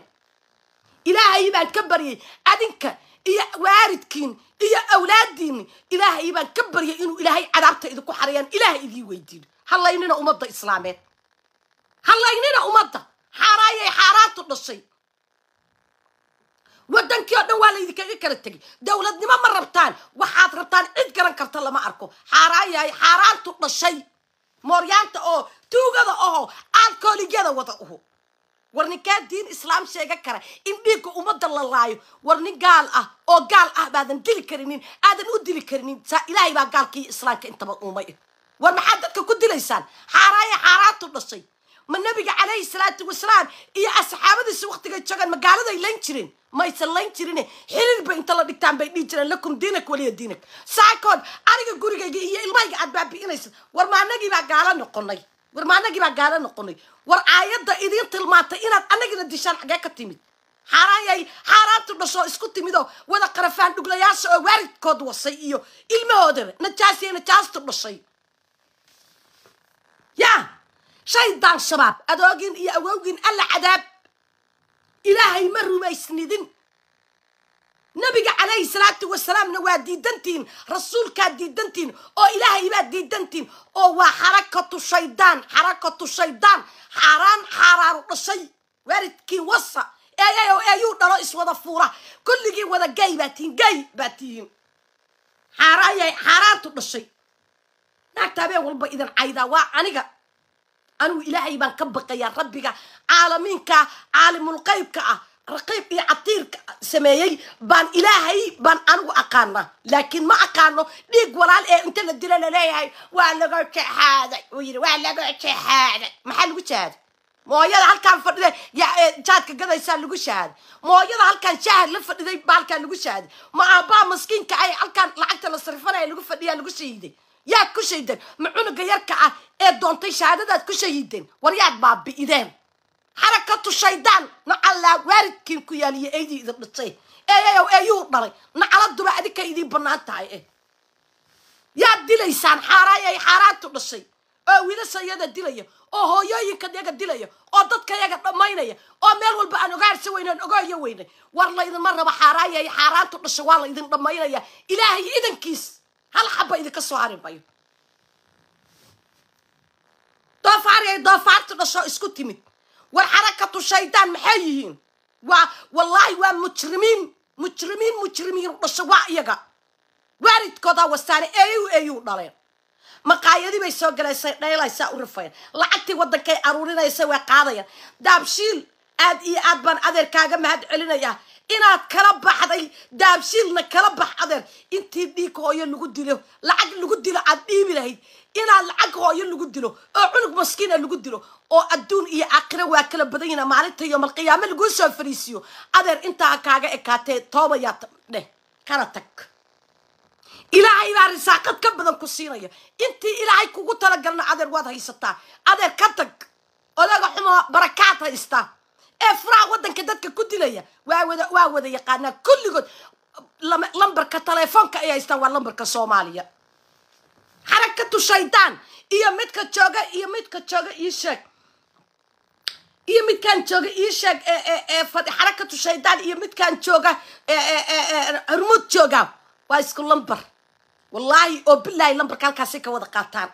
ilaahay baan ka baryay adinka iyo waaridkiin iyo awlaadiinni ilaahay baan ka baryay inuu ilaahay cadaabta idinku xariyaan ilaah idii weydiino hallaynina ummadda islaameed hallaynina ummadda xaaraayay xaaraantu dhashay waddankii oo dhan waa laydinkaga kala tegay dowladnimo ma rabtaan waxaad rabtaan cid garan karta lama arko xaaraayahay xaaraantu dhashay mooryaanta oo tuugada aho alkooligada wada uhu war ninkaa diin islaam sheega kara in dhiigga ummadda la laayo war nin gaal ah oo gaal ah baadan dili karinin aadan u dili karinin saa ilaahay baa gaalka iyo islaamka intaba uumay war maxaad dadka ku dilaysaan xaaraaya xaaraantu dhashay ma nebiga calayhi salaatu wasalaam iyo asxaabadiisa waktiga joogaan magaaladay layn jireen maysan layn jirine xiriirba inta la dhigtaan bay dhihi jireen lakum diinak waliya diinak saakood aniga gurigayga iyo ilmayga aad baabi'inaysa war maanagii baa gaalo noqonay war anagii baa gaalo noqonay war aayadda idiin tilmaantay inaad anagina dishaan xagee ka timid xaaraan yaay xaaraantu dhashoo isku timidoo wada qarafaan dhuglayaasha oo waaridkood wasay iyo ilmahoodaba najaasiyo najaastu dhashay ya shaydaan shabaab adoogin iyo awowgiin alla cadaab ilaahay ma rumaysnidin nabiga calayhi salaatu wasalaamna waa diidantiin rasuulkaa diidantiin oo ilaahay baa diidantiin oo waa xarakatu shaydaan xarakatu shaydaan xaaraan xaaraanu dhashay waalidkii wasa eeyayo eeyuu dhalo iswada fuura kulligii wada gay baa tihiin gay baa tihiin xaaraanyay xaaraantu dhashay naagta walba idin caydaa waa aniga anigu ilaahay baan ka baqayaa rabbiga caalamiinka caalimulqaybka ah رقيب يعطير سمايي بان إلهي بان أنا أقانا لكن ما أقانا ليك ولا إيه أنت اللي دلنا ليه هاي وأنا قلت هذا ويرو وأنا قلت هذا ما حد قلت هذا ما يلا هل كان فرد يا إيه، جات كذا يسال لقول شهاد ما يلا هل كان شهاد لفرد ذي بال كان لقول شهاد ما أبا مسكين كأي هل كان لعقت الله صرفنا يا لقول فرد يا لقول شهيد يا كل شهيد معونه غير كأ إيه دون تي شهادة كل شهيد ورياد باب بإذن xarakatu shaydaan nacallaa waalidkiin ku yaal iyo eydii idin dhintay eeyayow eeyuu dhalay nacaladuba adinka idiin banaan tahay eh yaad dilaysaan xaaraayay xaaraantu dhashay oo wiilasha dilaya oo hooyooyinka yaga dilaya oo dadka yaga dhammaynaya oo meel walba aan ogaarsa weyne aan weyne war laydinma raba xaaraayay xaaraantu dhashay waa laydin dhammaynaya ilaahay idankiis hal xabba idinka soo hari doofaar yay doofaartu dhashoo isku timid war xarakatu shaydaan maxay yihiin waa wallaahi waa mujrimiin mujrimiin mujrimiin dhasho waa iyaga waalidkoodaa wasaane eeyu eeyuu dhaleen maqaayadii bay soo galaysay dhaylaysaa u rafayaan lacagtii waddankay aruurinaysa way qaadayaan daabshiil aad iyo aad baan adeer kaaga mahad celinayaa inaad kala baxday daabshiilna kala bax adeer intii dhiig hooyo lagu dilo lacag lagu dilo aad dhiibi lahayd inaad lacag hooyo lagu dilo oo cunug maskiina ah lagu dilo oo adduun iyo caakhira waa kala badan yihin maalinta yomalqiyaamo laguu soo fariisiyo adeer intaa kaaga ekaatee toobayaa dheh kana tag ilaahay baa risaaqad ka badan ku siinaya intii ilaahay kugu talagalna adeer waad haysataa adeer ka tag odaga xumo barakaad haystaa ee furaha waddanka dadka ku dilaya waa wada waa wada yaqaanaa kulligood lambarka teleefoonka ay haystaan waa lambarka soomaaliya xarakatu shaydaan iyo midka jooga iyo midka jooga iyo sheeg iyo midkaan jooga ii sheeg xarakatu shaydaan iyo midkaan jooga hormuud jooga waa isku lamber wallaahi oo bilaahi lambarka halkaasay ka wada qaataan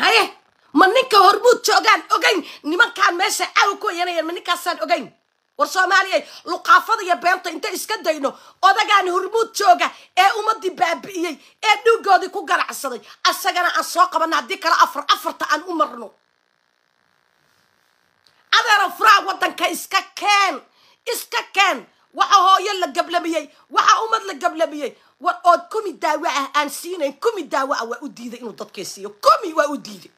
haye ma ninka hormuud joogaan ogeyn nimankaan meesha caawa ku hoyanayeen ma ninkaasaan ogeyn war soomaaliya luqaafada iyo beenta inta iska dayno odagaan hormuud jooga ee ummadii baabi'iyey ee dhuugoodii ku ganacsaday asagana aan soo qabanna haddii kale afar afarta aan u marno adeero furaa waddanka iska keen iska keen waxa hooyo la gablamiyey waxa ummad la gablamiyey war ood kumi daawo ah aan siinayn kumi daawo ah waa u diiday inuu dadkii siiyo kumi waa u diiday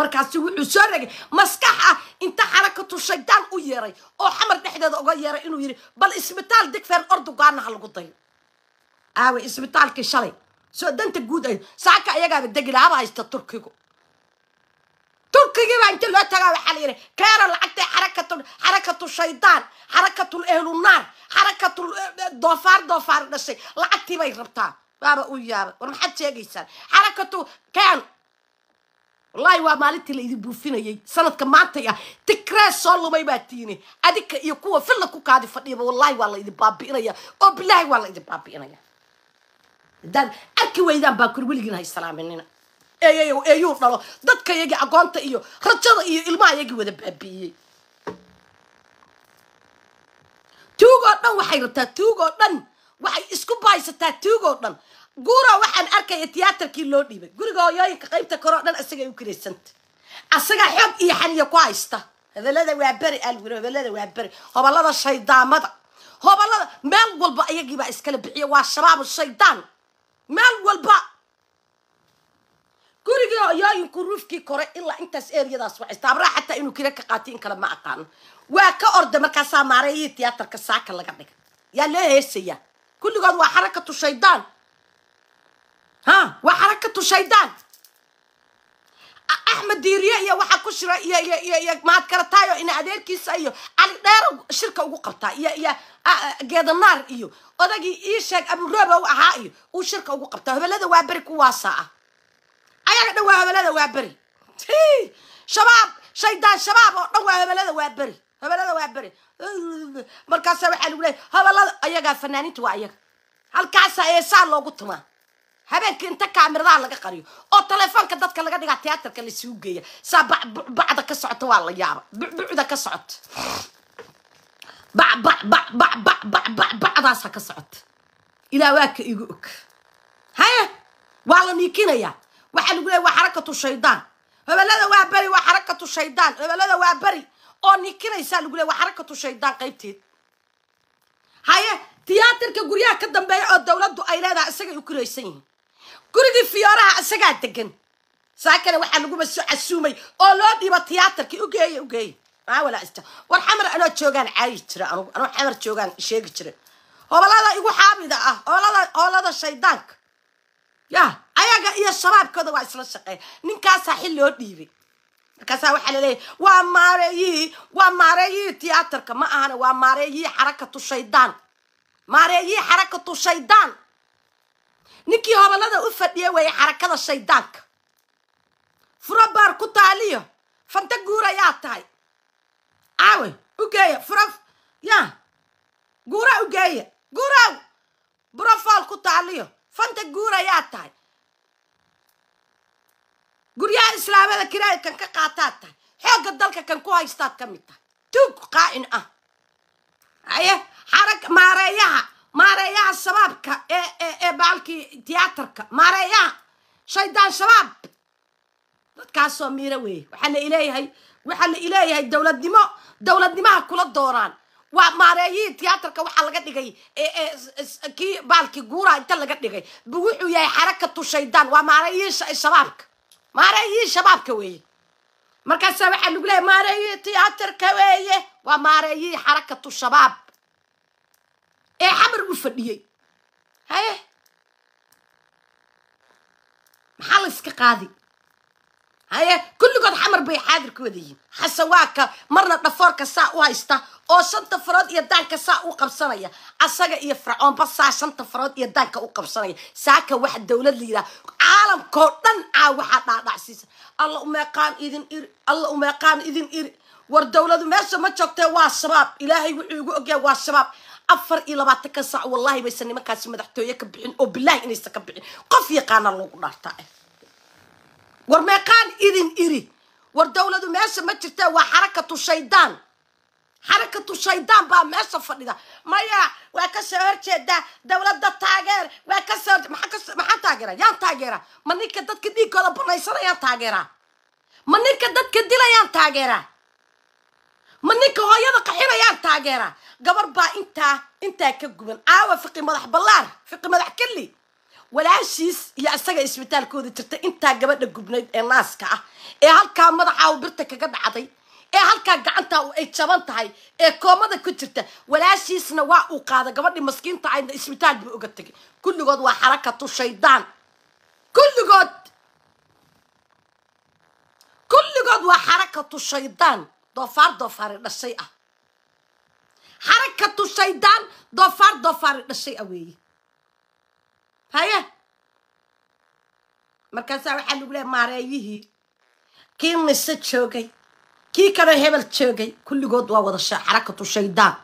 markaasi wuxuu soo regay maskax ah inta xarakatu shaydaan u yeeray oo xamar dhexdeeda uga yeeray inuu yidhi bal isbitaal digfeer ordugaana ha lagu dayo aawe isbitaalkii shalay soo danta guud ay saaka ayagaaba degilaaba haysta turkigu mulkigii baan inta loo tagaa waxaa la keena lacagtay xarakatu xarakatu shaydaan xarakatul ehlunaar xarakatu eh, eh, doofaar doofaar dhashay lacagtii bay rabtaa waaba u yaaba war maxaad sheegaysaan xarakatu keen wallaahi waa maalintii la buufinayay sanadka maantay ah tigree soo lumay baa tiini adika iyo kuwa filla ku kaadi fadhiyaba wallaahi waa la idin baabi'inaya oo bilaahi waa la idin baabi'inaya haddaan arki weydaan baa kur weligiin hay salaaminina eeyayow eeyuu dhalo dadka yagii aqoonta iyo rajada iyo ilmaha yagii wada baabi'iyey tuug oo dhan waxay rabtaa tuug oo dhan waxay isku baaysataa tuug oo dhan guura waxaan arkaya tiyaatarkii loo dhiibay guriga hooyooyinka qaybta kore oo dhan asagay u kiraysanta asagaa xoog iyo xaniya ku haysta hebellada waa beri alwiro hebellada waa beri hobalada shaydaamada hobalada meel walba ayagiibaa iskala bixiya waa shabaab shaydaan meel walba كوريجي يا ينكروف ينكروفكي كرة إلا أنت سير يا داس وعيش تابرا حتى إنه كذا كقاتين كلام ما أقان وأك أرد ما كسا ماري تياتر كسا كلا قبلك يا ليه هسيا كل قد وحركة الشيطان ها وحركة الشيطان أحمد ديريا يا وحكوش يا يا يا يا ما يا إن أدير كيس يا على دار شركة وقطع يا يا جاد النار يا أذاك إيش أبو ربا يا وشركة وقطع هذا وابرك واسعة ayaga dhan waa habalada waa beri shabaab shaydaan shabaab oo dhan waa habalada waa beri habalada waa beri markaasa waxaa lagu leeyahy habalada ayagaa fanaaniinta waa ayaga halkaasa eesaa loogu tumaa habeenka inta kaamiradaa laga qariyo oo taleefoonka dadka laga dhigaa tiyaatarka lasuu geeya saa bacda ka socota waa la yaaba bucbucda ka socota bacdaasa ka socota ilaa waa ka igu og haye waa la niikinayaa waxaa lagu leeya waa xarakatu shaydaan hebelada waa beri waa xarakatu shaydaan hebelada waa beri oo nikinaysaa lagu leeya waa xarakatu shaydaan qaybteed haye tiyaatirka guryaha ka dambeeya oo dowladdu ay leedahay isagay u kuraysan yihiin gurigii fiyooraha isagaa degan saakana waxaa laguma soo casuumay oo loo dhiibo tiyaatarkii ugeeye ugeeye war xamar anoo joogaan caayi jira anoo xamar joogaan sheegi jira hobolada igu xaabida ah hoolada shaydaanka ya ayaga iyo shabaabkooda waa isla shaqeeya ninkaasaa xil loo dhiibay markaasaa waxaa laleeyahy waa maareeyihii waa maareeyihii tiyaatarka ma ahana waa maareeyihii xarakatu shaydaan maareeyihii xarakatu shaydaan ninkii hobolada u fadhiya weeye xarakada shaydaanka furo ku taaliyo fanta guur ayaa tahay caawe ugeeya fura ya guura ugeeya guuraaw brofaal ku taaliyo fanta guur ayaa tahay guryaha islaamada kiraaykan ka qaataad tahay xoogga dalka kan ku haystaad ka mid tahay tuug qaa'in ah haye xarag maareeyaha maareeyaha shabaabka ee ee baalkii tiyaatarka maareeyaha shaydaan shabaab dadkaasoo miiro weeye waxaa la ileeyahay waxaa la ileeyahay dowladnimo dowladnimaha kula dooraan ومارايي تياتر كو كي بالكي غورا انت لغت دي بوحو ياي حركة الشيطان ومارايي شبابك مارايي شبابك وي مركز سامح اللي قلي مارايي تياتر كوي ومارايي حركة الشباب اي حمر وفر ايه ايه محل اسكي هيا كل قد حمر بي حاضر كودي حسواك مرنا دفورك ساء وايستا او شنط فراد يدانك ساء وقبصنية اصاق يا فرعون بس شنط فراد يدانك وقبصنية ساك واحد دولة ليلة عالم كوردن عا واحد دع سيسا الله ما قام اذن اير الله ما قام اذن اير ور دولة دو ماشا ما تشوك تاوا الشباب الهي وقيا وا الشباب افر الى باتك ساء والله بيسني ما كاسي مدحتو يكبحين او بالله اني استكبحين قف يقان الله قنار war meeqaan idin iri war dawladu meesha ma jirtee waa xarakatu shaydaan xarakatu shaydaan baa meesha fadhida maya waa ka soo horjeedaa dawladda taageer waa ka maxaa taageera yaan taageera ma ninka dadka dhiigkooda banaysanayaan taageeraa ma ninka dadka dilayaan taageeraa ma ninka hooyada qaxinayaan taageeraa gabar baa intaa intaa ka guban caawa fiqi madax ballaar fiqi madax kelli walaashiis iyo isaga isbitaalkooda jirtay intaa gabadha gubnayd ee naaska ah ee halkaa madaxaa birta kaga dhacday ee halkaa gacanta ay jaban tahay ee koomada ku jirta walaashiisna waa uu qaada gabadhii maskiinta aydna isbitaal buu uga tegay kulligood waa xarakatu shaydaan kulligood kulligood waa xarakatu shaydaan doofaar doofaari dhashay ah xarakatu shaydaan doofaar doofaari dhashay ah weeye haye markaasaa waxaa lagu leehay maareeyihii kii mise joogay kii kaloo hebel joogay kulligood waa wada xarakatu shaydaan